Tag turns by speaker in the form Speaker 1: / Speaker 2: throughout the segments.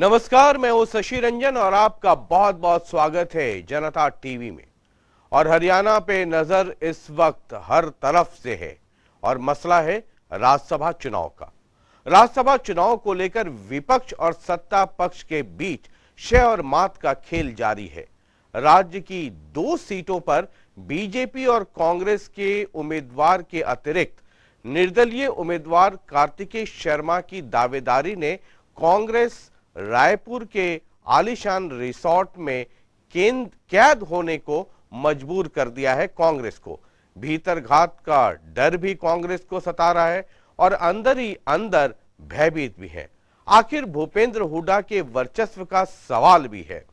Speaker 1: नमस्कार मैं हूं शशि रंजन और आपका बहुत बहुत स्वागत है जनता टीवी में और हरियाणा पे नजर इस वक्त हर तरफ से है और मसला है राज्यसभा चुनाव का राज्यसभा चुनाव को लेकर विपक्ष और सत्ता पक्ष के बीच शय और मात का खेल जारी है राज्य की दो सीटों पर बीजेपी और कांग्रेस के उम्मीदवार के अतिरिक्त निर्दलीय उम्मीदवार कार्तिकेय शर्मा की दावेदारी ने कांग्रेस रायपुर के आलिशान रिसोर्ट में केंद्र कैद होने को मजबूर कर दिया है कांग्रेस को भीतर घात का डर भी कांग्रेस को सता रहा है और अंदर ही अंदर भयभीत भी है आखिर भूपेंद्र हुडा के वर्चस्व का सवाल भी है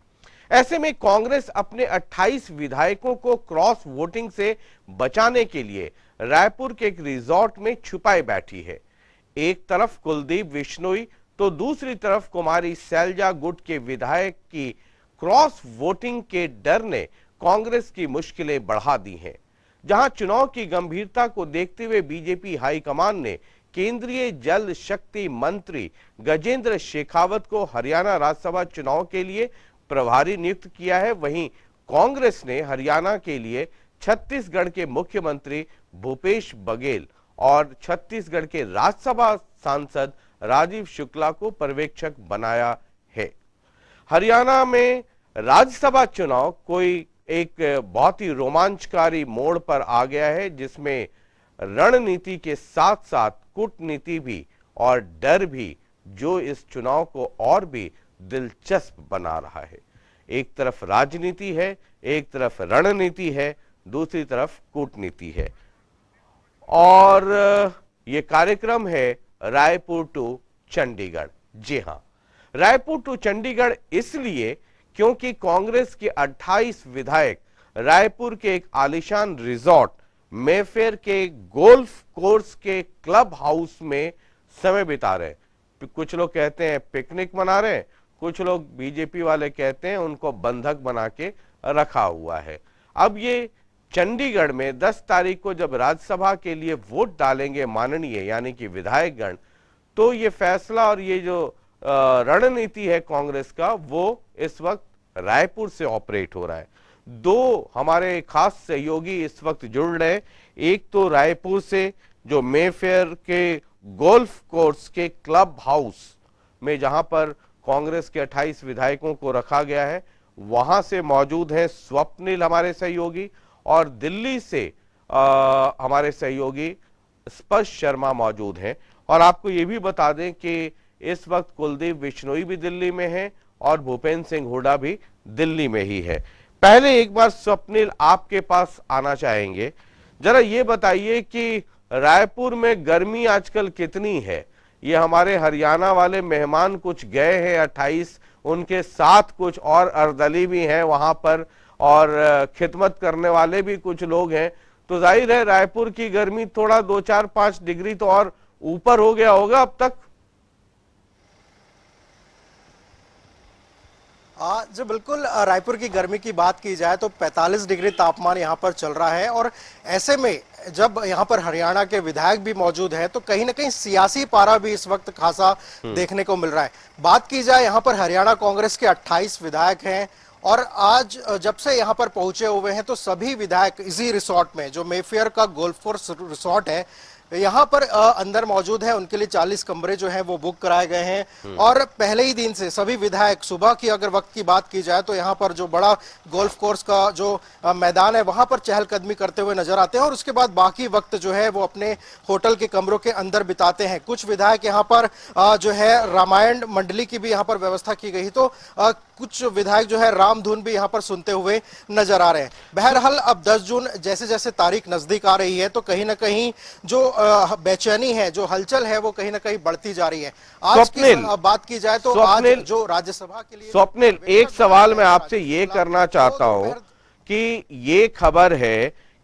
Speaker 1: ऐसे में कांग्रेस अपने 28 विधायकों को क्रॉस वोटिंग से बचाने के लिए रायपुर के एक रिजॉर्ट में छुपाए बैठी है एक तरफ कुलदीप विश्नोई तो दूसरी तरफ कुमारी सैलजा गुट के विधायक की क्रॉस वोटिंग के डर ने कांग्रेस की मुश्किलें बढ़ा दी हैं जहां चुनाव की गंभीरता को देखते हुए बीजेपी हाईकमान ने केंद्रीय जल शक्ति मंत्री गजेंद्र शेखावत को हरियाणा राज्यसभा चुनाव के लिए प्रभारी नियुक्त किया है वहीं कांग्रेस ने हरियाणा के लिए छत्तीसगढ़ के मुख्यमंत्री भूपेश बघेल और छत्तीसगढ़ के राज्यसभा सांसद राजीव शुक्ला को पर्यवेक्षक बनाया है हरियाणा में राज्यसभा चुनाव कोई एक बहुत ही रोमांचकारी मोड़ पर आ गया है जिसमें रणनीति के साथ साथ कूटनीति भी और डर भी जो इस चुनाव को और भी दिलचस्प बना रहा है एक तरफ राजनीति है एक तरफ रणनीति है दूसरी तरफ कूटनीति है और ये कार्यक्रम है रायपुर टू चंडीगढ़ जी हां रायपुर टू चंडीगढ़ इसलिए क्योंकि कांग्रेस के 28 विधायक रायपुर के एक आलिशान रिजॉर्ट मेफेयर के गोल्फ कोर्स के क्लब हाउस में समय बिता रहे हैं कुछ लोग कहते हैं पिकनिक मना रहे हैं कुछ लोग बीजेपी वाले कहते हैं उनको बंधक बना के रखा हुआ है अब ये चंडीगढ़ में 10 तारीख को जब राज्यसभा के लिए वोट डालेंगे माननीय यानी कि विधायकगण तो ये फैसला और ये जो रणनीति है कांग्रेस का वो इस वक्त रायपुर से ऑपरेट हो रहा है दो हमारे खास सहयोगी इस वक्त जुड़ रहे एक तो रायपुर से जो मेफेयर के गोल्फ कोर्स के क्लब हाउस में जहां पर कांग्रेस के 28 विधायकों को रखा गया है वहां से मौजूद हैं स्वप्निल हमारे सहयोगी और दिल्ली से आ, हमारे सहयोगी स्पर्श शर्मा मौजूद हैं और आपको ये भी बता दें कि इस वक्त कुलदीप बिश्नोई भी दिल्ली में हैं और भूपेंद्र सिंह हुडा भी दिल्ली में ही है पहले एक बार स्वप्निल आपके पास आना चाहेंगे जरा ये बताइए कि रायपुर में गर्मी आजकल कितनी है ये हमारे हरियाणा वाले मेहमान कुछ गए हैं 28 उनके साथ कुछ और अर्दली भी हैं वहां पर और खिदमत करने वाले भी कुछ लोग हैं तो जाहिर है रायपुर की गर्मी थोड़ा दो चार पांच डिग्री तो और ऊपर हो गया होगा अब तक आ, जी बिल्कुल रायपुर की गर्मी की बात की जाए
Speaker 2: तो 45 डिग्री तापमान यहाँ पर चल रहा है और ऐसे में जब यहाँ पर हरियाणा के विधायक भी मौजूद हैं तो कहीं ना कहीं सियासी पारा भी इस वक्त खासा हम्म। देखने को मिल रहा है बात की जाए यहाँ पर हरियाणा कांग्रेस के 28 विधायक हैं और आज जब से यहाँ पर पहुंचे हुए हैं तो सभी विधायक इसी रिसोर्ट में जो मेफेयर का गोल्फ कोर्स रिसोर्ट है यहाँ पर अंदर मौजूद है उनके लिए 40 कमरे जो हैं वो बुक कराए गए हैं हम्म। और पहले ही दिन से सभी विधायक सुबह की अगर वक्त की बात की जाए तो यहाँ पर जो बड़ा गोल्फ कोर्स का जो मैदान है वहां पर चहलकदमी करते हुए नजर आते हैं और उसके बाद बाकी वक्त जो है वो अपने होटल के कमरों के अंदर बिताते हैं कुछ विधायक यहाँ पर जो है रामायण मंडली की भी यहाँ पर व्यवस्था की गई तो कुछ विधायक जो है रामधुन भी यहाँ पर सुनते हुए नजर आ रहे हैं बहरहाल अब 10 जून जैसे जैसे तारीख नजदीक आ रही है तो कहीं ना कहीं जो बेचैनी है जो हलचल है वो कहीं ना कहीं बढ़ती जा रही है आज की बात की जाए तो आज जो राज्यसभा के
Speaker 1: लिए स्वप्निल एक सवाल मैं आपसे ये करना चाहता हूँ कि ये खबर है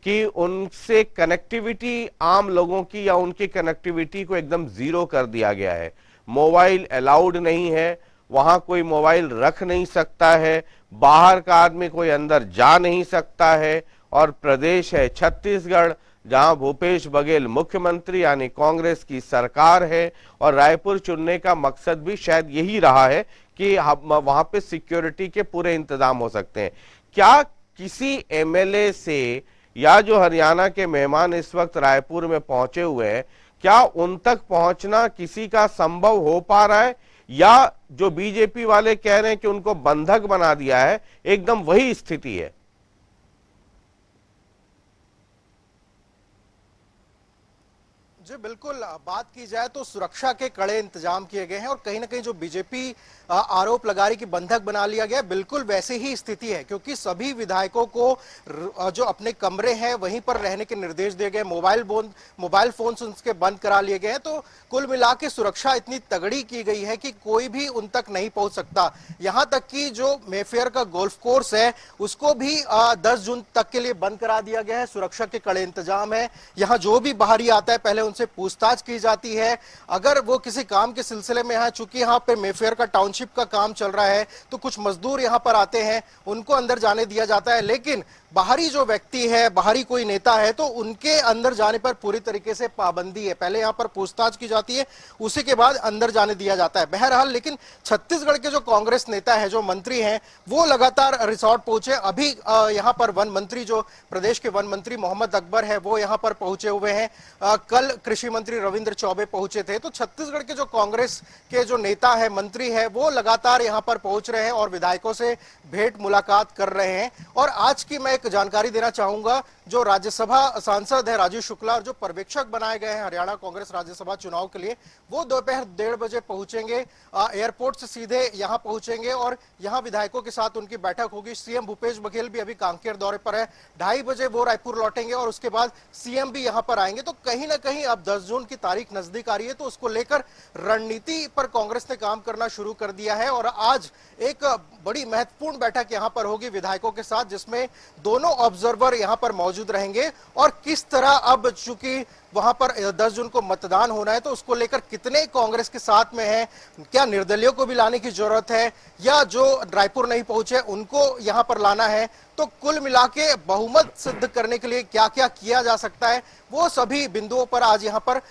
Speaker 1: कि उनसे कनेक्टिविटी आम लोगों की या उनकी कनेक्टिविटी को एकदम जीरो कर दिया गया है मोबाइल अलाउड नहीं है वहाँ कोई मोबाइल रख नहीं सकता है बाहर का आदमी कोई अंदर जा नहीं सकता है और प्रदेश है छत्तीसगढ़ जहां भूपेश बघेल मुख्यमंत्री यानी कांग्रेस की सरकार है और रायपुर चुनने का मकसद भी शायद यही रहा है कि वहां पे सिक्योरिटी के पूरे इंतजाम हो सकते हैं क्या किसी एमएलए से या जो हरियाणा के मेहमान इस वक्त रायपुर में पहुंचे हुए हैं क्या उन तक पहुंचना किसी का संभव हो पा रहा है या जो बीजेपी वाले कह रहे हैं कि उनको बंधक बना दिया है एकदम वही स्थिति है
Speaker 2: जी बिल्कुल बात की जाए तो सुरक्षा के कड़े इंतजाम किए गए हैं और कहीं ना कहीं जो बीजेपी आरोप लगा रही कि बंधक बना लिया गया बिल्कुल वैसी ही स्थिति है क्योंकि सभी विधायकों को जो अपने कमरे हैं वहीं पर रहने के निर्देश दिए गए मोबाइल बोन मोबाइल फोन उनके बंद करा लिए गए हैं तो कुल मिला के सुरक्षा इतनी तगड़ी की गई है कि कोई भी उन तक नहीं पहुंच सकता यहां तक कि जो मेफेयर का गोल्फ कोर्स है उसको भी दस जून तक के लिए बंद करा दिया गया है सुरक्षा के कड़े इंतजाम है यहाँ जो भी बाहरी आता है पहले उनसे पूछताछ की जाती है अगर वो किसी काम के सिलसिले में है चूंकि यहाँ पे मेफेयर का टाउनशिप शिप का काम चल रहा है तो कुछ मजदूर यहाँ पर आते हैं उनको अंदर जाने दिया जाता है लेकिन बाहरी जो व्यक्ति है बाहरी कोई नेता है तो उनके अंदर जाने पर पूरी तरीके से पाबंदी है पहले यहाँ पर पूछताछ की जाती है उसी के बाद अंदर जाने दिया जाता है बहरहाल लेकिन छत्तीसगढ़ के जो कांग्रेस नेता है जो मंत्री हैं वो लगातार रिसोर्ट पहुंचे अभी यहाँ पर वन मंत्री जो प्रदेश के वन मंत्री मोहम्मद अकबर है वो यहाँ पर पहुंचे हुए हैं कल कृषि मंत्री रविन्द्र चौबे पहुंचे थे तो छत्तीसगढ़ के जो कांग्रेस के जो नेता है मंत्री है वो लगातार यहाँ पर पहुंच रहे हैं और विधायकों से भेंट मुलाकात कर रहे हैं और आज की मैं एक जानकारी देना चाहूंगा जो राज्यसभा सांसद है राजीव शुक्ला और जो पर्यवेक्षक बनाए गए हैं हरियाणा कांग्रेस राज्यसभा चुनाव के लिए वो दोपहर डेढ़ बजे पहुंचेंगे एयरपोर्ट से सीधे यहां पहुंचेंगे और यहां विधायकों के साथ उनकी बैठक होगी सीएम भूपेश बघेल भी अभी कांकेर दौरे पर है ढाई बजे वो रायपुर लौटेंगे और उसके बाद सीएम भी यहाँ पर आएंगे तो कहीं ना कहीं अब दस जून की तारीख नजदीक आ रही है तो उसको लेकर रणनीति पर कांग्रेस ने काम करना शुरू कर दिया है और आज एक बड़ी महत्वपूर्ण बैठक यहाँ पर होगी विधायकों के साथ जिसमें दो दोनों ऑब्जर्वर यहां पर मौजूद रहेंगे और किस तरह अब चूंकि वहां पर 10 जून को मतदान होना है तो उसको लेकर कितने कांग्रेस के साथ में हैं क्या निर्दलियों को भी लाने की जरूरत है या जो रायपुर नहीं पहुंचे उनको यहां पर लाना है तो कुल मिला बहुमत सिद्ध करने के लिए क्या क्या किया जा सकता है वो सभी बिंदुओं पर आज यहां पर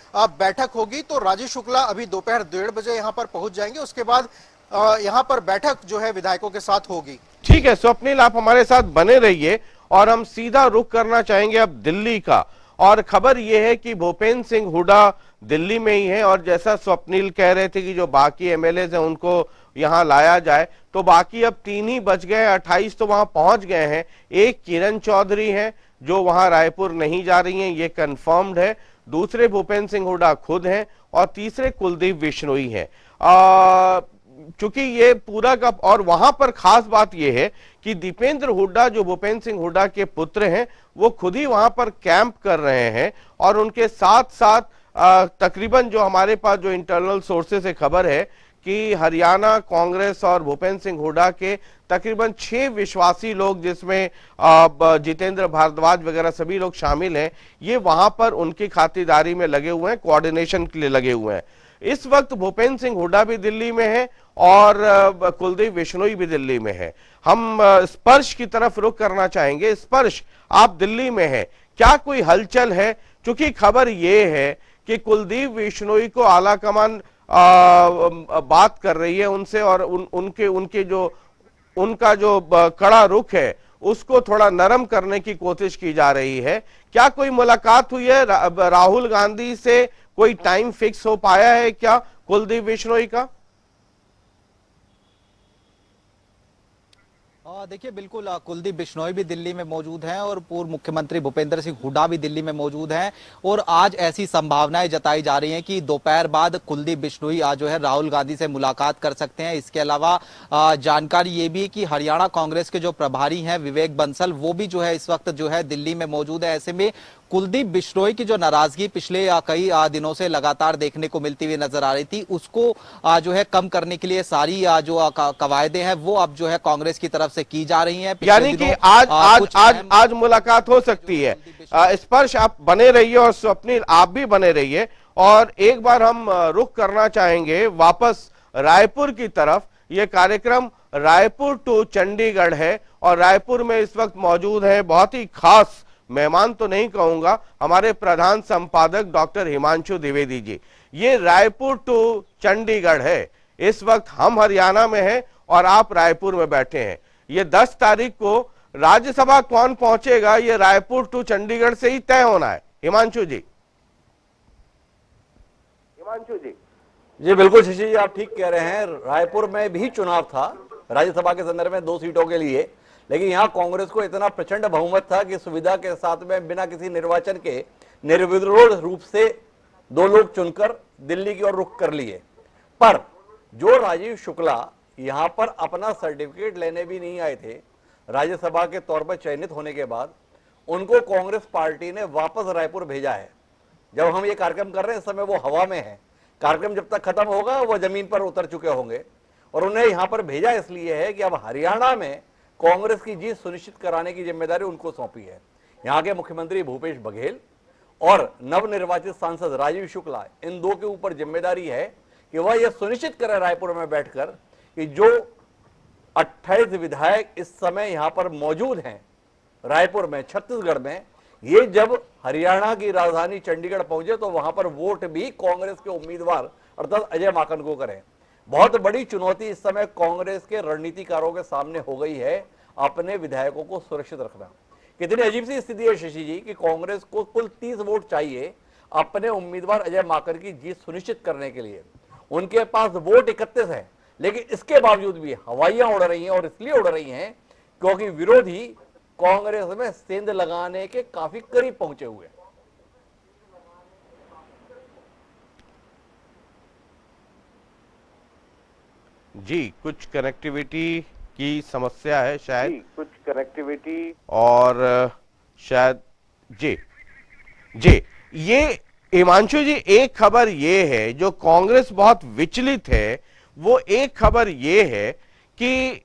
Speaker 2: बैठक होगी तो राजीव शुक्ला अभी दोपहर डेढ़ बजे यहां पर पहुंच जाएंगे उसके बाद यहाँ पर बैठक जो है विधायकों के साथ होगी
Speaker 1: ठीक है स्वप्निल आप हमारे साथ बने रहिए और हम सीधा रुख करना चाहेंगे अब दिल्ली का और खबर यह है कि भूपेंद्र सिंह हुडा दिल्ली में ही है और जैसा स्वप्निल कह रहे थे कि जो बाकी एमएलए हैं उनको यहाँ लाया जाए तो बाकी अब तीन ही बच गए 28 तो वहां पहुंच गए हैं एक किरण चौधरी हैं जो वहां रायपुर नहीं जा रही हैं ये कंफर्म्ड है दूसरे भूपेंद्र सिंह हुडा खुद हैं और तीसरे कुलदीप विश्नोई हैं चूंकि ये पूरा का और वहां पर खास बात यह है कि दीपेंद्र हुड्डा जो भूपेंद्र सिंह हुड्डा के पुत्र हैं वो खुद ही वहां पर कैंप कर रहे हैं और उनके साथ साथ तकरीबन जो हमारे पास जो इंटरनल सोर्सेस से खबर है कि हरियाणा कांग्रेस और भूपेंद्र सिंह हुड्डा के तकरीबन छह विश्वासी लोग जिसमें जितेंद्र भारद्वाज वगैरह सभी लोग शामिल हैं ये वहां पर उनकी खातिरदारी में लगे हुए हैं कोऑर्डिनेशन के लिए लगे हुए हैं इस वक्त भूपेंद्र सिंह हुड्डा भी दिल्ली में है और कुलदीप विश्नोई भी दिल्ली में है हम स्पर्श की तरफ रुख करना चाहेंगे स्पर्श आप दिल्ली में है क्या कोई हलचल है चूंकि खबर यह है कि कुलदीप विश्नोई को आला कमान बात कर रही है उनसे और उन, उनके उनके जो उनका जो कड़ा रुख है उसको थोड़ा नरम करने की कोशिश की जा रही है क्या कोई मुलाकात हुई है रा, राहुल गांधी से कोई टाइम फिक्स हो पाया है क्या कुलदीप बिश्नोई का
Speaker 2: देखिए बिल्कुल कुलदीप बिश्नोई भी दिल्ली में मौजूद हैं और पूर्व मुख्यमंत्री भूपेंद्र सिंह हुड्डा भी दिल्ली में मौजूद हैं और आज ऐसी संभावनाएं जताई जा रही हैं कि दोपहर बाद कुलदीप बिश्नोई आज जो है राहुल गांधी से मुलाकात कर सकते हैं इसके अलावा जानकारी ये भी है कि हरियाणा कांग्रेस के जो प्रभारी हैं विवेक बंसल वो भी जो है इस वक्त जो है दिल्ली में मौजूद है ऐसे में कुलदीप बिश्नोई की जो नाराजगी पिछले कई दिनों से लगातार देखने को मिलती हुई नजर आ रही थी उसको जो है कम करने के लिए
Speaker 1: सारी जो कवायदे हैं वो अब जो है कांग्रेस की तरफ से की जा रही है यानी कि आज आज आज आज मुलाकात हो सकती है स्पर्श आप बने रहिए और स्वप्निल आप भी बने रहिए और एक बार हम रुख करना चाहेंगे वापस रायपुर की तरफ ये कार्यक्रम रायपुर टू चंडीगढ़ है और रायपुर में इस वक्त मौजूद है बहुत ही खास मेहमान तो नहीं कहूंगा हमारे प्रधान संपादक डॉक्टर हिमांशु द्विवेदी जी ये रायपुर टू चंडीगढ़ है इस वक्त हम हरियाणा में हैं और आप रायपुर में बैठे हैं ये 10 तारीख को राज्यसभा कौन पहुंचेगा ये रायपुर टू चंडीगढ़ से ही तय होना है हिमांशु जी
Speaker 3: हिमांशु जी जी बिल्कुल शशि जी आप ठीक कह रहे हैं रायपुर में भी चुनाव था राज्यसभा के संदर्भ में दो सीटों के लिए लेकिन यहाँ कांग्रेस को इतना प्रचंड बहुमत था कि सुविधा के साथ में बिना किसी निर्वाचन के निर्विरोध रूप से दो लोग चुनकर दिल्ली की ओर रुख कर लिए पर जो राजीव शुक्ला यहाँ पर अपना सर्टिफिकेट लेने भी नहीं आए थे राज्यसभा के तौर पर चयनित होने के बाद उनको कांग्रेस पार्टी ने वापस रायपुर भेजा है जब हम ये कार्यक्रम कर रहे हैं इस समय वो हवा में है कार्यक्रम जब तक खत्म होगा वो जमीन पर उतर चुके होंगे और उन्हें यहाँ पर भेजा इसलिए है कि अब हरियाणा में कांग्रेस की जीत सुनिश्चित कराने की जिम्मेदारी उनको सौंपी है यहाँ के मुख्यमंत्री भूपेश बघेल और नवनिर्वाचित सांसद राजीव शुक्ला इन दो के ऊपर जिम्मेदारी है कि वह यह सुनिश्चित करें रायपुर में बैठकर कि जो 28 विधायक इस समय यहाँ पर मौजूद हैं रायपुर में छत्तीसगढ़ में ये जब हरियाणा की राजधानी चंडीगढ़ पहुंचे तो वहां पर वोट भी कांग्रेस के उम्मीदवार अर्थात अजय माकन को करें बहुत बड़ी चुनौती इस समय कांग्रेस के रणनीतिकारों के सामने हो गई है अपने विधायकों को सुरक्षित रखना कितनी अजीब सी स्थिति है शशि जी कि कांग्रेस को कुल तीस वोट चाहिए अपने उम्मीदवार अजय माकर की जीत सुनिश्चित करने के लिए उनके पास वोट इकतीस है लेकिन इसके बावजूद भी हवाइयां उड़ रही हैं और इसलिए उड़ रही हैं क्योंकि विरोधी कांग्रेस में सेंध लगाने के काफी करीब पहुंचे हुए हैं
Speaker 1: जी कुछ कनेक्टिविटी की समस्या है शायद जी, कुछ कनेक्टिविटी और शायद जी जी ये हिमांशु जी एक खबर ये है जो कांग्रेस बहुत विचलित है वो एक खबर ये है कि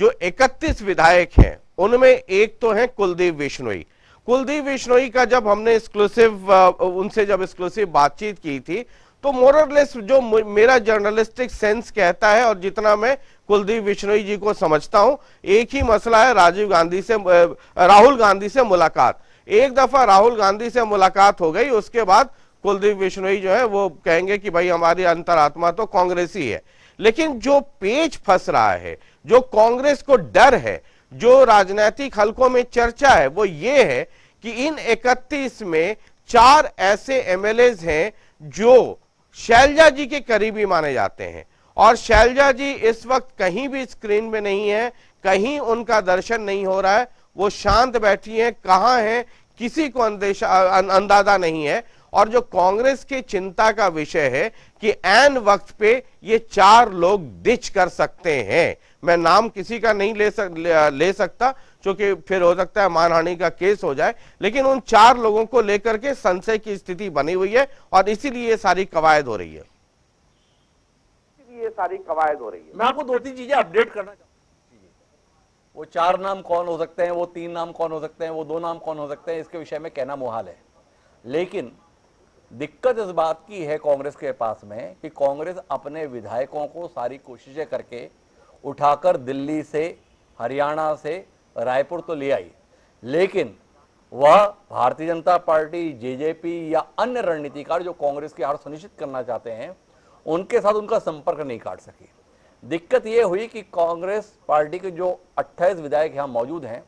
Speaker 1: जो 31 विधायक हैं उनमें एक तो हैं कुलदीप विश्नोई कुलदीप विश्नोई का जब हमने एक्सक्लूसिव उनसे जब एक्सक्लूसिव बातचीत की थी तो मोरलेस जो मेरा जर्नलिस्टिक सेंस कहता है और जितना मैं कुलदीप विश्नोई जी को समझता हूं एक ही मसला है राजीव गांधी से राहुल गांधी से मुलाकात एक दफा राहुल गांधी से मुलाकात हो गई उसके बाद कुलदीप विश्नोई जो है वो कहेंगे कि भाई हमारी अंतरात्मा तो कांग्रेस ही है लेकिन जो पेच फंस रहा है जो कांग्रेस को डर है जो राजनीतिक हलकों में चर्चा है वो ये है कि इन 31 में चार ऐसे एमएलए हैं जो शैलजा जी के करीबी माने जाते हैं और शैलजा जी इस वक्त कहीं भी स्क्रीन में नहीं है कहीं उनका दर्शन नहीं हो रहा है वो शांत बैठी हैं कहाँ हैं किसी को अं, अंदाजा नहीं है और जो कांग्रेस के चिंता का विषय है कि एन वक्त पे ये चार लोग दिच कर सकते हैं मैं नाम किसी का नहीं ले सक ले सकता क्योंकि फिर हो सकता है मानहानि का केस हो जाए लेकिन उन चार लोगों को लेकर के संशय की स्थिति बनी हुई है और इसीलिए सारी कवायद हो रही है
Speaker 3: ये सारी कवायद हो रही है मैं आपको दो तीन चीजें अपडेट करना चाहूँ वो चार नाम कौन हो सकते हैं वो तीन नाम कौन हो सकते हैं वो दो नाम कौन हो सकते हैं इसके विषय में कहना मुहाल है लेकिन दिक्कत इस बात की है कांग्रेस के पास में कि कांग्रेस अपने विधायकों को सारी कोशिशें करके उठाकर दिल्ली से हरियाणा से रायपुर तो ले आई लेकिन वह भारतीय जनता पार्टी जेजेपी या अन्य रणनीतिकार जो कांग्रेस की हार सुनिश्चित करना चाहते हैं उनके साथ उनका संपर्क नहीं काट सकी दिक्कत ये हुई कि कांग्रेस पार्टी के जो 28 विधायक यहाँ मौजूद हैं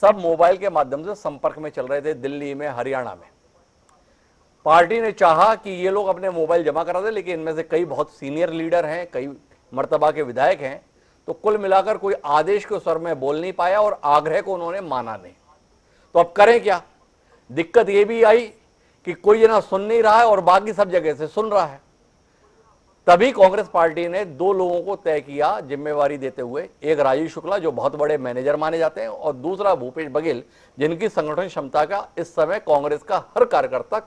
Speaker 3: सब मोबाइल के माध्यम से संपर्क में चल रहे थे दिल्ली में हरियाणा में पार्टी ने चाहा कि ये लोग अपने मोबाइल जमा करा दे लेकिन इनमें से कई बहुत सीनियर लीडर हैं कई मर्तबा के विधायक हैं तो कुल मिलाकर कोई आदेश के स्वर में बोल नहीं पाया और आग्रह को उन्होंने माना नहीं तो अब करें क्या दिक्कत यह भी आई कि कोई जना सुन नहीं रहा है और बाकी सब जगह से सुन रहा है तभी कांग्रेस पार्टी ने दो लोगों को तय किया जिम्मेवारी देते हुए एक राजीव शुक्ला जो बहुत बड़े मैनेजर माने जाते हैं और दूसरा भूपेश बघेल जिनकी संगठन क्षमता का इस समय कांग्रेस का हर कार्यकर्ता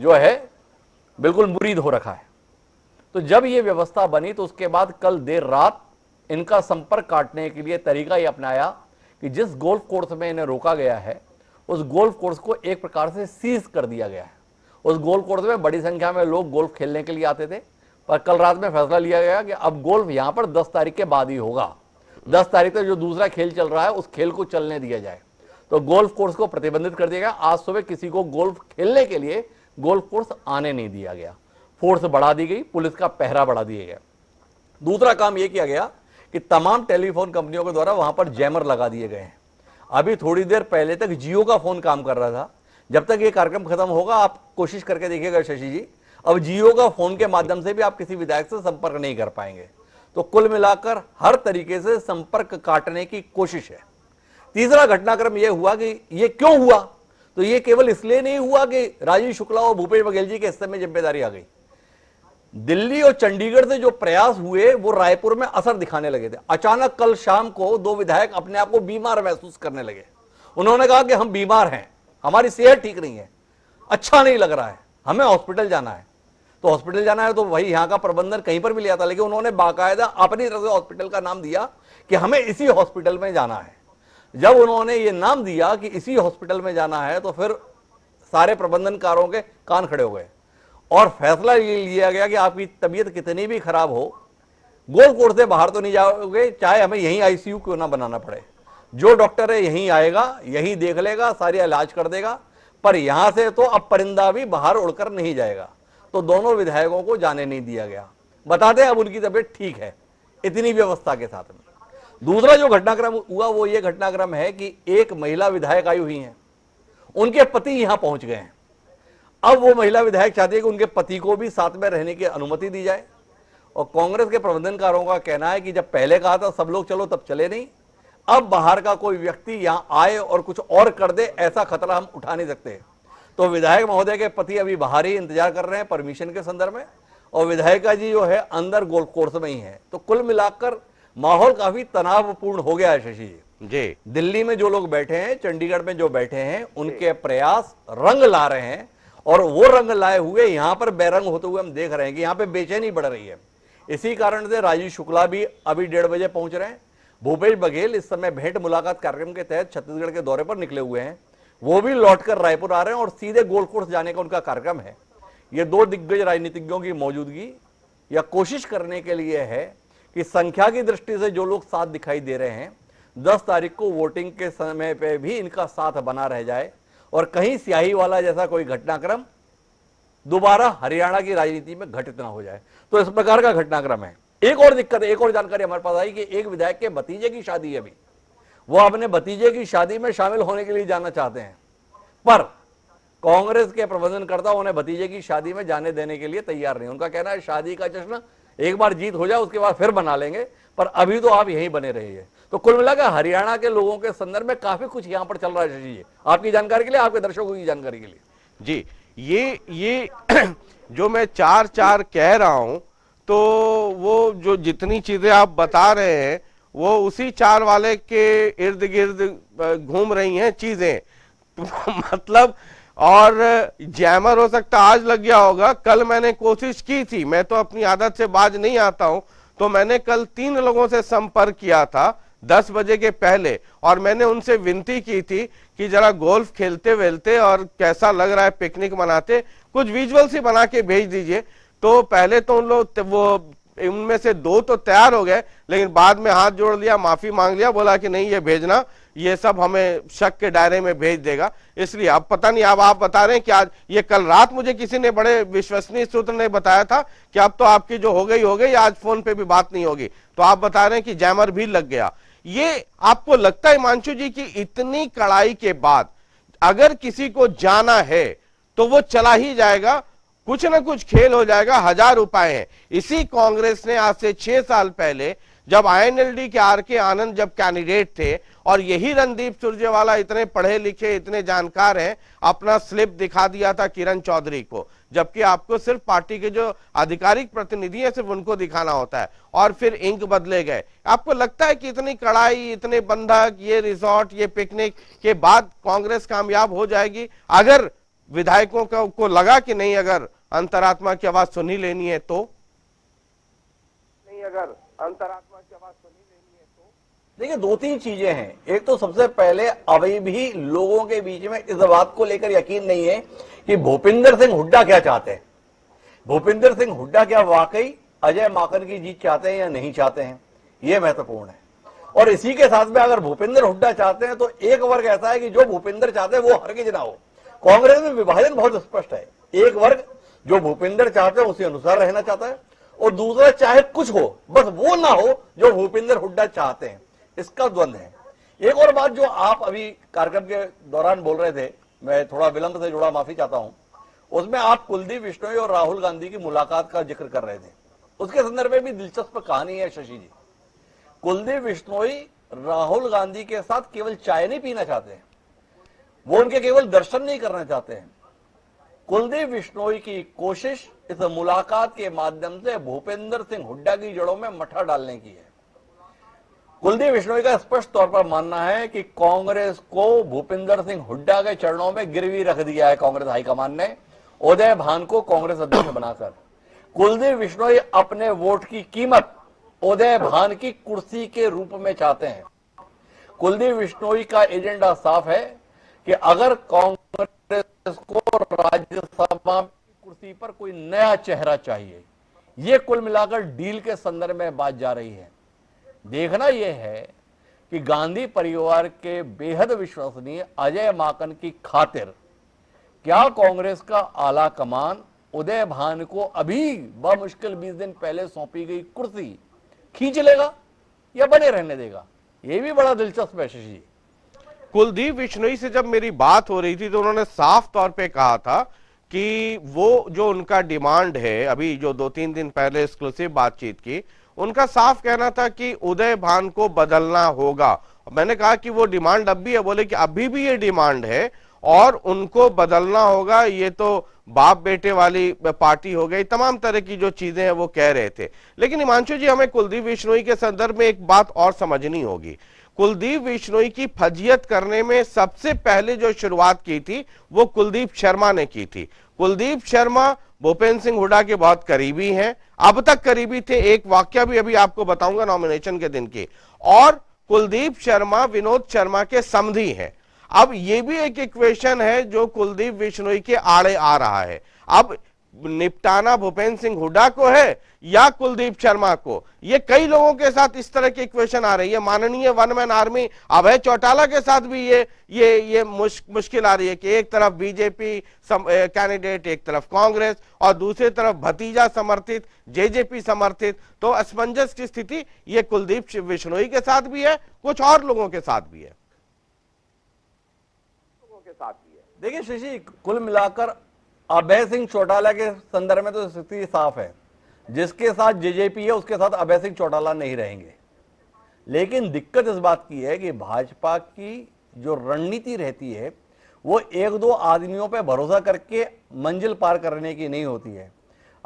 Speaker 3: जो है बिल्कुल मुरीद हो रखा है तो जब ये व्यवस्था बनी तो उसके बाद कल देर रात इनका संपर्क काटने के लिए तरीका ये अपनाया कि जिस गोल्फ कोर्स में इन्हें रोका गया है उस गोल्फ कोर्स को एक प्रकार से सीज कर दिया गया है उस गोल्फ कोर्स में बड़ी संख्या में लोग गोल्फ खेलने के लिए आते थे पर कल रात में फैसला लिया गया कि अब गोल्फ यहाँ पर दस तारीख के बाद ही होगा दस तारीख तक जो दूसरा खेल चल रहा है उस खेल को चलने दिया जाए तो गोल्फ कोर्स को प्रतिबंधित कर दिया गया आज सुबह किसी को गोल्फ खेलने के लिए गोल्फ कोर्स आने नहीं दिया गया फोर्स बढ़ा दी गई पुलिस का पहरा बढ़ा दिया गया दूसरा काम यह किया गया कि तमाम टेलीफोन कंपनियों के द्वारा वहां पर जैमर लगा दिए गए हैं अभी थोड़ी देर पहले तक जियो का फ़ोन काम कर रहा था जब तक ये कार्यक्रम खत्म होगा आप कोशिश करके देखिएगा शशि जी अब जियो का फ़ोन के माध्यम से भी आप किसी विधायक से संपर्क नहीं कर पाएंगे तो कुल मिलाकर हर तरीके से संपर्क काटने की कोशिश है तीसरा घटनाक्रम यह हुआ कि यह क्यों हुआ तो यह केवल इसलिए नहीं हुआ कि राजीव शुक्ला और भूपेश बघेल जी के हिस्से में जिम्मेदारी आ गई दिल्ली और चंडीगढ़ से जो प्रयास हुए वो रायपुर में असर दिखाने लगे थे अचानक कल शाम को दो विधायक अपने आप को बीमार महसूस करने लगे उन्होंने कहा कि हम बीमार हैं हमारी सेहत ठीक नहीं है अच्छा नहीं लग रहा है हमें हॉस्पिटल जाना है तो हॉस्पिटल जाना है तो वही यहां का प्रबंधन कहीं पर भी लिया था लेकिन उन्होंने बाकायदा अपनी तरफ से हॉस्पिटल का नाम दिया कि हमें इसी हॉस्पिटल में जाना है जब उन्होंने ये नाम दिया कि इसी हॉस्पिटल में जाना है तो फिर सारे प्रबंधनकारों के कान खड़े हो गए और फैसला ये लिया गया कि आपकी तबीयत कितनी भी खराब हो गोलकोट से बाहर तो नहीं जाओगे चाहे हमें यहीं आईसीयू क्यों ना बनाना पड़े जो डॉक्टर है यहीं आएगा यहीं देख लेगा सारे इलाज कर देगा पर यहां से तो अब परिंदा भी बाहर उड़कर नहीं जाएगा तो दोनों विधायकों को जाने नहीं दिया गया बताते अब उनकी तबीयत ठीक है इतनी व्यवस्था के साथ में दूसरा जो घटनाक्रम हुआ वो ये घटनाक्रम है कि एक महिला विधायक आई हुई है उनके पति यहां पहुंच गए हैं अब वो महिला विधायक चाहती है कि उनके पति को भी साथ में रहने की अनुमति दी जाए और कांग्रेस के प्रबंधनकारों का कहना है कि जब पहले कहा था सब लोग चलो तब चले नहीं अब बाहर का कोई व्यक्ति यहां आए और कुछ और कर दे ऐसा खतरा हम उठा नहीं सकते तो विधायक महोदय के पति अभी बाहर ही इंतजार कर रहे हैं परमिशन के संदर्भ में और विधायिका जी जो है अंदर गोल्फ कोर्स में ही है तो कुल मिलाकर माहौल काफी तनावपूर्ण हो गया है शशि जी जी दिल्ली में जो लोग बैठे हैं चंडीगढ़ में जो बैठे हैं उनके प्रयास रंग ला रहे हैं और वो रंग लाए हुए यहाँ पर बेरंग होते हुए हम देख रहे हैं कि यहाँ पे बेचैनी बढ़ रही है इसी कारण से राजीव शुक्ला भी अभी डेढ़ बजे पहुँच रहे हैं भूपेश बघेल इस समय भेंट मुलाकात कार्यक्रम के तहत छत्तीसगढ़ के दौरे पर निकले हुए हैं वो भी लौटकर रायपुर आ रहे हैं और सीधे गोलकोर्स जाने का उनका कार्यक्रम है ये दो दिग्गज राजनीतिज्ञों की मौजूदगी या कोशिश करने के लिए है कि संख्या की दृष्टि से जो लोग साथ दिखाई दे रहे हैं दस तारीख को वोटिंग के समय पे भी इनका साथ बना रह जाए और कहीं स्याही वाला जैसा कोई घटनाक्रम दोबारा हरियाणा की राजनीति में घटित ना हो जाए तो इस प्रकार का घटनाक्रम है एक और दिक्कत एक और जानकारी हमारे पास आई कि एक विधायक के भतीजे की शादी है अभी वो अपने भतीजे की शादी में शामिल होने के लिए जाना चाहते हैं पर कांग्रेस के प्रबंधनकर्ता उन्हें भतीजे की शादी में जाने देने के लिए तैयार नहीं उनका कहना है शादी का जश्न एक बार जीत हो जाए उसके बाद फिर बना लेंगे पर अभी तो आप यहीं बने रहिए तो कुल मिलाकर हरियाणा के लोगों के संदर्भ में काफी कुछ यहाँ पर चल रहा है जी आपकी जानकारी के लिए आपके दर्शकों की जानकारी के लिए जी ये ये
Speaker 1: जो मैं चार चार कह रहा हूं तो वो जो जितनी चीजें आप बता रहे हैं वो उसी चार वाले के इर्द गिर्द घूम रही हैं चीजें मतलब और जैमर हो सकता आज लग गया होगा कल मैंने कोशिश की थी मैं तो अपनी आदत से बाज नहीं आता हूँ तो मैंने कल तीन लोगों से संपर्क किया था दस बजे के पहले और मैंने उनसे विनती की थी कि जरा गोल्फ खेलते वेलते और कैसा लग रहा है पिकनिक मनाते कुछ विजुअल से बना के भेज दीजिए तो पहले तो उन लोग तो वो उनमें से दो तो तैयार हो गए लेकिन बाद में हाथ जोड़ लिया माफी मांग लिया बोला कि नहीं ये भेजना ये सब हमें शक के दायरे में भेज देगा इसलिए अब पता नहीं अब आप बता रहे हैं कि आज ये कल रात मुझे किसी ने बड़े विश्वसनीय सूत्र ने बताया था कि अब तो आपकी जो हो गई हो गई आज फोन पे भी बात नहीं होगी तो आप बता रहे हैं कि जैमर भी लग गया ये आपको लगता है हिमांशु जी की इतनी कड़ाई के बाद अगर किसी को जाना है तो वो चला ही जाएगा कुछ ना कुछ खेल हो जाएगा हजार उपाय हैं इसी कांग्रेस ने आज से छह साल पहले जब आईएनएलडी के आर के आनंद जब कैंडिडेट थे और यही रणदीप सुरजेवाला इतने पढ़े लिखे इतने जानकार हैं अपना स्लिप दिखा दिया था किरण चौधरी को जबकि आपको सिर्फ पार्टी के जो आधिकारिक प्रतिनिधि हैं सिर्फ उनको दिखाना होता है और फिर इंक बदले गए आपको लगता है कि इतनी कड़ाई इतने बंधक ये रिजॉर्ट ये पिकनिक के बाद कांग्रेस कामयाब हो जाएगी अगर विधायकों को लगा कि नहीं अगर अंतरात्मा की आवाज सुनी तो लेनी है तो नहीं अगर अंतरात्मा की आवाज सुनी तो लेनी
Speaker 3: है तो देखिए दो तीन चीजें हैं एक तो सबसे पहले अभी भी लोगों के बीच में इस बात को लेकर यकीन नहीं है कि भूपिंदर सिंह हुड्डा क्या चाहते हैं भूपिंदर सिंह हुड्डा क्या वाकई अजय माकन की जीत चाहते हैं या नहीं चाहते हैं ये महत्वपूर्ण है और इसी के साथ में अगर भूपिंदर हुड्डा चाहते हैं तो एक वर्ग ऐसा है कि जो भूपिंदर चाहते हैं वो हर के जिना हो कांग्रेस में विभाजन बहुत स्पष्ट है एक वर्ग जो भूपिंदर चाहते हैं उसी अनुसार रहना चाहता है और दूसरा चाहे कुछ हो बस वो ना हो जो भूपिंदर हुड्डा चाहते हैं इसका द्वंद है एक और बात जो आप अभी कार्यक्रम के दौरान बोल रहे थे मैं थोड़ा विलंब से जुड़ा माफी चाहता हूं उसमें आप कुलदीप विष्णोई और राहुल गांधी की मुलाकात का जिक्र कर रहे थे उसके संदर्भ में भी दिलचस्प कहानी है शशि जी कुलदीप विष्णोई राहुल गांधी के साथ केवल चाय नहीं पीना चाहते हैं वो उनके केवल दर्शन नहीं करना चाहते हैं कुलदीप विश्नोई की कोशिश इस मुलाकात के माध्यम से भूपेंद्र सिंह हुड्डा की जड़ों में मठा डालने की है कुलदीप विश्नोई का स्पष्ट तौर पर मानना है कि कांग्रेस को भूपेंद्र सिंह हुड्डा के चरणों में गिरवी रख दिया है कांग्रेस हाईकमान ने उदय भान को कांग्रेस अध्यक्ष बनाकर कुलदीप विश्नोई अपने वोट की कीमत उदय भान की कुर्सी के रूप में चाहते हैं कुलदीप विश्नोई का एजेंडा साफ है कि अगर कांग्रेस को राज्यसभा कुर्सी पर कोई नया चेहरा चाहिए ये कुल मिलाकर डील के संदर्भ में बात जा रही है देखना यह है कि गांधी परिवार के बेहद विश्वसनीय अजय माकन की खातिर क्या कांग्रेस का आला कमान उदय भान को अभी बमुश्किल बीस दिन पहले सौंपी गई कुर्सी खींच लेगा या बने रहने देगा यह भी बड़ा दिलचस्प है शशि कुलदीप
Speaker 1: विश्नोई से जब मेरी बात हो रही थी तो उन्होंने साफ तौर पे कहा था कि वो जो उनका डिमांड है अभी जो दो तीन दिन पहले एक्सक्लूसिव बातचीत की उनका साफ कहना था कि उदय भान को बदलना होगा मैंने कहा कि वो डिमांड अब भी है बोले कि अभी भी ये डिमांड है और उनको बदलना होगा ये तो बाप बेटे वाली पार्टी हो गई तमाम तरह की जो चीजें हैं वो कह रहे थे लेकिन हिमांशु जी हमें कुलदीप विश्नोई के संदर्भ में एक बात और समझनी होगी कुलदीप विश्नोई की फजीयत करने में सबसे पहले जो शुरुआत की थी वो कुलदीप शर्मा ने की थी कुलदीप शर्मा भूपेंद्र सिंह हुडा के बहुत करीबी हैं अब तक करीबी थे एक वाक्य भी अभी आपको बताऊंगा नॉमिनेशन के दिन की और कुलदीप शर्मा विनोद शर्मा के समधी हैं अब ये भी एक इक्वेशन है जो कुलदीप विश्नोई के आड़े आ रहा है अब निपटाना भूपेंद्र सिंह हुडा को है या कुलदीप शर्मा को ये कई लोगों के साथ इस तरह की इक्वेशन आ रही है माननीय one man army Abhay Chautala के साथ भी ये ये ये मुश्क, मुश्किल आ रही है कि एक तरफ बीजेपी कैंडिडेट एक तरफ कांग्रेस और दूसरी तरफ भतीजा समर्थित जेजेपी समर्थित तो असमंजस की स्थिति ये कुलदीप विश्नोई के साथ भी है कुछ और लोगों के साथ भी है
Speaker 3: देखिए शशि कुल मिलाकर अभय सिंह चौटाला के संदर्भ में तो स्थिति साफ है जिसके साथ जेजेपी है उसके साथ अभय सिंह चौटाला नहीं रहेंगे लेकिन दिक्कत इस बात की है कि भाजपा की जो रणनीति रहती है वो एक दो आदमियों पर भरोसा करके मंजिल पार करने की नहीं होती है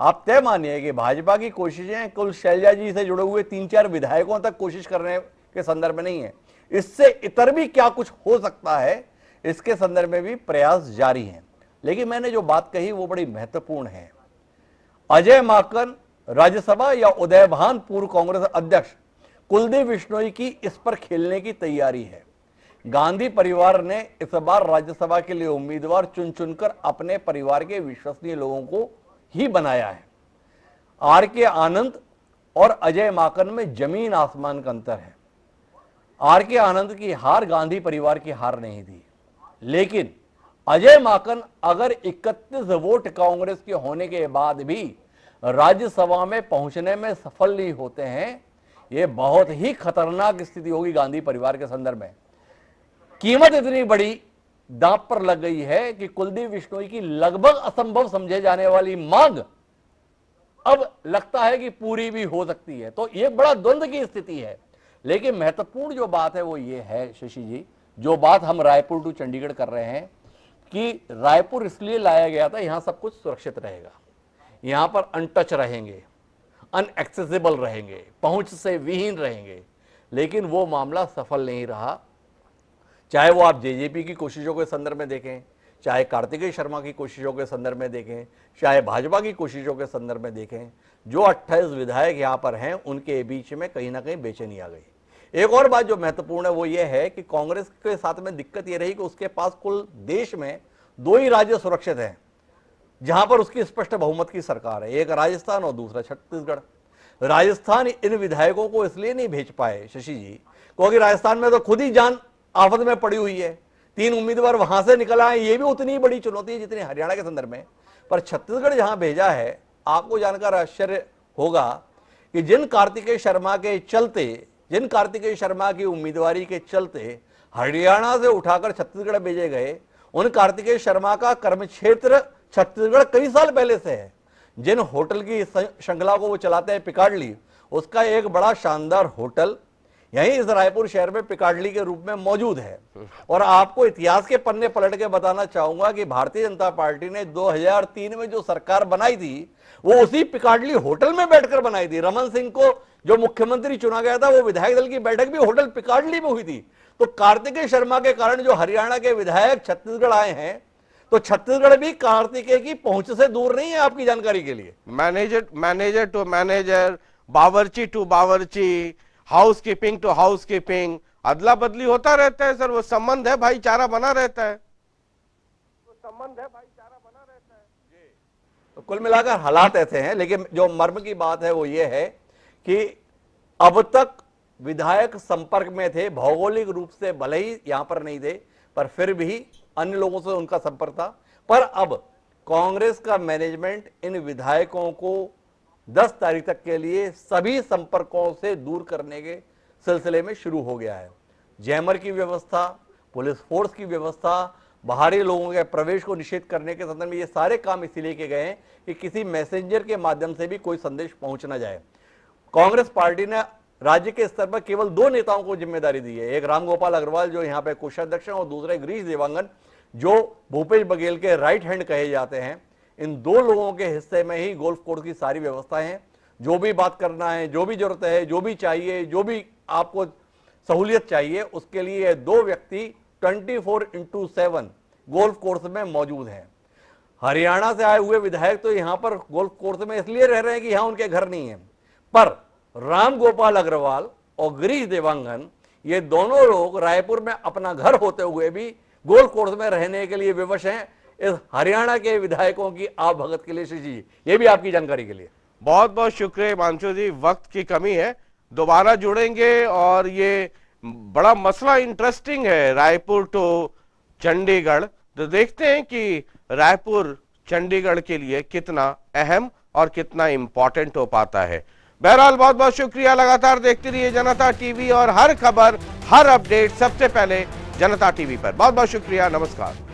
Speaker 3: आप तय मानिए कि भाजपा की कोशिशें कुल शैलजा जी से जुड़े हुए तीन चार विधायकों तक कोशिश करने के संदर्भ में नहीं है इससे इतर भी क्या कुछ हो सकता है इसके संदर्भ में भी प्रयास जारी हैं लेकिन मैंने जो बात कही वो बड़ी महत्वपूर्ण है अजय माकन राज्यसभा या उदयभान पूर्व कांग्रेस अध्यक्ष कुलदीप विश्नोई की इस पर खेलने की तैयारी है गांधी परिवार ने इस बार राज्यसभा के लिए उम्मीदवार चुन चुनकर अपने परिवार के विश्वसनीय लोगों को ही बनाया है आर के आनंद और अजय माकन में जमीन आसमान का अंतर है आर के आनंद की हार गांधी परिवार की हार नहीं थी लेकिन अजय माकन अगर 31 वोट कांग्रेस के होने के बाद भी राज्यसभा में पहुंचने में सफल नहीं होते हैं यह बहुत ही खतरनाक स्थिति होगी गांधी परिवार के संदर्भ में कीमत इतनी बड़ी दांव पर लग गई है कि कुलदीप विश्नोई की लगभग असंभव समझे जाने वाली मांग अब लगता है कि पूरी भी हो सकती है तो यह बड़ा द्वंद्व की स्थिति है लेकिन महत्वपूर्ण जो बात है वो ये है शशि जी जो बात हम रायपुर टू चंडीगढ़ कर रहे हैं कि रायपुर इसलिए लाया गया था यहाँ सब कुछ सुरक्षित रहेगा यहाँ पर अनटच रहेंगे अनएक्सेसिबल रहेंगे पहुँच से विहीन रहेंगे लेकिन वो मामला सफल नहीं रहा चाहे वो आप जेजेपी की कोशिशों के संदर्भ में देखें चाहे कार्तिकेय शर्मा की कोशिशों के संदर्भ में देखें चाहे भाजपा की कोशिशों के संदर्भ में देखें जो 28 विधायक यहाँ पर हैं उनके बीच में कहीं ना कहीं बेचैनी आ गई एक और बात जो महत्वपूर्ण है वो ये है कि कांग्रेस के साथ में दिक्कत ये रही कि उसके पास कुल देश में दो ही राज्य सुरक्षित हैं जहां पर उसकी स्पष्ट बहुमत की सरकार है एक राजस्थान और दूसरा छत्तीसगढ़ राजस्थान इन विधायकों को इसलिए नहीं भेज पाए शशि जी क्योंकि राजस्थान में तो खुद ही जान आफत में पड़ी हुई है तीन उम्मीदवार वहां से निकल आए ये भी उतनी बड़ी चुनौती है जितनी हरियाणा के संदर्भ में पर छत्तीसगढ़ जहां भेजा है आपको जानकर आश्चर्य होगा कि जिन कार्तिकेय शर्मा के चलते जिन कार्तिकेय शर्मा की उम्मीदवारी के चलते हरियाणा से उठाकर छत्तीसगढ़ भेजे गए उन कार्तिकेय शर्मा का कर्म क्षेत्र छत्तीसगढ़ कई साल पहले से है जिन होटल की श्रृंखला को वो चलाते हैं पिकाडली उसका एक बड़ा शानदार होटल यहीं इस रायपुर शहर में पिकाडली के रूप में मौजूद है और आपको इतिहास के पन्ने पलट के बताना चाहूंगा कि भारतीय जनता पार्टी ने 2003 में जो सरकार बनाई थी वो उसी पिकाडली होटल में बैठकर बनाई थी रमन सिंह को जो मुख्यमंत्री चुना गया था वो विधायक दल की बैठक भी होटल पिकाडली में हुई थी तो कार्तिकेय शर्मा के कारण जो हरियाणा के विधायक छत्तीसगढ़ आए हैं तो छत्तीसगढ़ भी कार्तिकेय की पहुंच से दूर नहीं है आपकी
Speaker 1: जानकारी के लिए मैनेजर मैनेजर टू मैनेजर बावरची टू बावरची housekeeping to housekeeping अदला बदली होता रहता है सर वो संबंध है भाईचारा बना रहता है वो संबंध है भाई
Speaker 3: कुल मिलाकर हालात ऐसे हैं लेकिन जो मर्म की बात है वो ये है कि अब तक विधायक संपर्क में थे भौगोलिक रूप से भले ही यहां पर नहीं थे पर फिर भी अन्य लोगों से उनका संपर्क था पर अब कांग्रेस का मैनेजमेंट इन विधायकों को 10 तारीख तक के लिए सभी संपर्कों से दूर करने के सिलसिले में शुरू हो गया है जैमर की व्यवस्था पुलिस फोर्स की व्यवस्था बाहरी लोगों के प्रवेश को निषेध करने के संदर्भ में ये सारे काम इसीलिए किए गए हैं कि किसी मैसेंजर के माध्यम से भी कोई संदेश पहुंच ना जाए कांग्रेस पार्टी ने राज्य के स्तर पर केवल दो नेताओं को जिम्मेदारी दी है एक रामगोपाल अग्रवाल जो यहाँ पे कोषाध्यक्ष हैं और दूसरे गिरीश देवांगन जो भूपेश बघेल के राइट हैंड कहे जाते हैं इन दो लोगों के हिस्से में ही गोल्फ कोर्स की सारी व्यवस्थाएं हैं जो भी बात करना है जो भी जरूरत है जो भी चाहिए जो भी आपको सहूलियत चाहिए उसके लिए दो व्यक्ति twenty four into seven golf course में मौजूद हैं हरियाणा से आए हुए विधायक तो यहाँ पर गोल्फ कोर्स में इसलिए रह रहे हैं कि यहाँ उनके घर नहीं है पर राम गोपाल अग्रवाल और गिरीश देवांगन ये दोनों लोग रायपुर में अपना घर होते हुए भी गोल्फ कोर्स में रहने के लिए विवश हैं इस हरियाणा के विधायकों की आप भगत के लिए जी ये भी आपकी जानकारी के लिए बहुत बहुत शुक्रिया मानसू जी वक्त की कमी है दोबारा
Speaker 1: जुड़ेंगे और ये बड़ा मसला इंटरेस्टिंग है रायपुर टू चंडीगढ़ तो देखते हैं कि रायपुर चंडीगढ़ के लिए कितना अहम और कितना इंपॉर्टेंट हो पाता है बहरहाल बहुत बहुत शुक्रिया लगातार देखते रहिए जनता टीवी और हर खबर हर अपडेट सबसे पहले जनता टीवी पर बहुत बहुत शुक्रिया नमस्कार